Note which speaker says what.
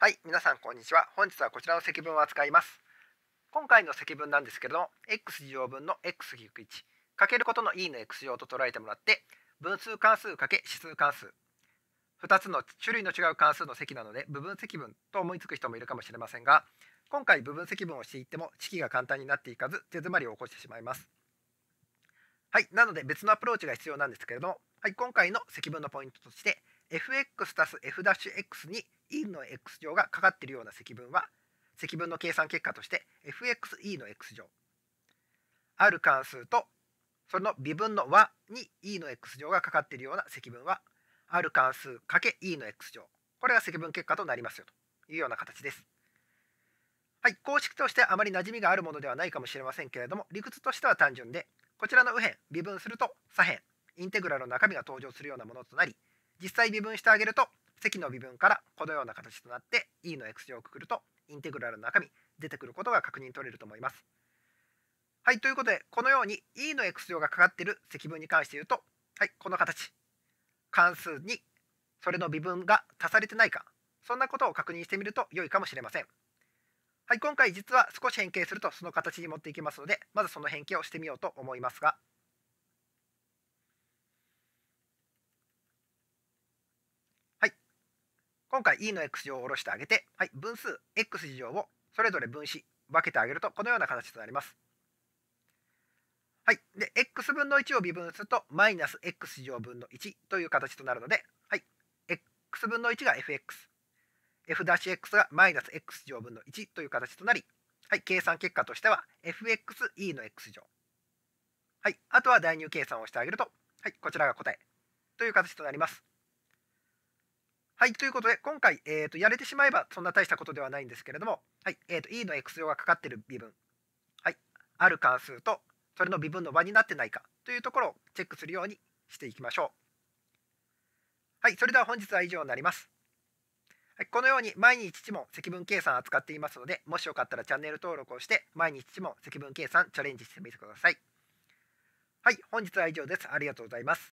Speaker 1: はい、皆さんこんにちは。本日はこちらの積分を扱います。今回の積分なんですけれども、x 乗分の x-1 かけることの e の x 乗と捉えてもらって、分数関数かけ指数関数。2つの種類の違う関数の積なので、部分積分と思いつく人もいるかもしれませんが、今回部分積分をしていっても式が簡単になっていかず、手詰まりを起こしてしまいます。はい、なので別のアプローチが必要なんですけれども、はい、今回の積分のポイントとして、fx+f'(x) に in の x 乗がかかっているような積分は積分の計算結果として fxe の x 乗ある関数とその微分の和に e の x 乗がかかっているような積分はある関数け e の x 乗これが積分結果となりますよというような形です。はい、公式としてあまり馴染みがあるものではないかもしれませんけれども理屈としては単純でこちらの右辺微分すると左辺インテグラルの中身が登場するようなものとなり実際微分してあげると積の微分からこのような形となって e の x 乗をくくるとインテグラルの中身出てくることが確認取れると思います。はい、ということでこのように e の x 乗がかかっている積分に関して言うと、はい、この形関数にそれの微分が足されてないかそんなことを確認してみると良いかもしれません。はい、今回実は少し変形するとその形に持っていきますのでまずその変形をしてみようと思いますが。今回 E の x 乗を下ろしてあげて、はい、分数 x 乗をそれぞれ分子分けてあげるとこのような形となります。はい、で x 分の1を微分するとマイナス x 乗分の1という形となるので、はい、x 分の1が fx。f-x がマイナス x 乗分の1という形となり、はい、計算結果としては fxe の x 乗。はい、あとは代入計算をしてあげると、はい、こちらが答えという形となります。はい、ということで、今回、えーと、やれてしまえばそんな大したことではないんですけれども、はいえーと、e の x 乗がかかってる微分、はい、ある関数と、それの微分の和になってないかというところをチェックするようにしていきましょう。はい、それでは本日は以上になります。はい、このように毎日1問積分計算扱っていますので、もしよかったらチャンネル登録をして、毎日1問積分計算チャレンジしてみてください。はい、本日は以上です。ありがとうございます。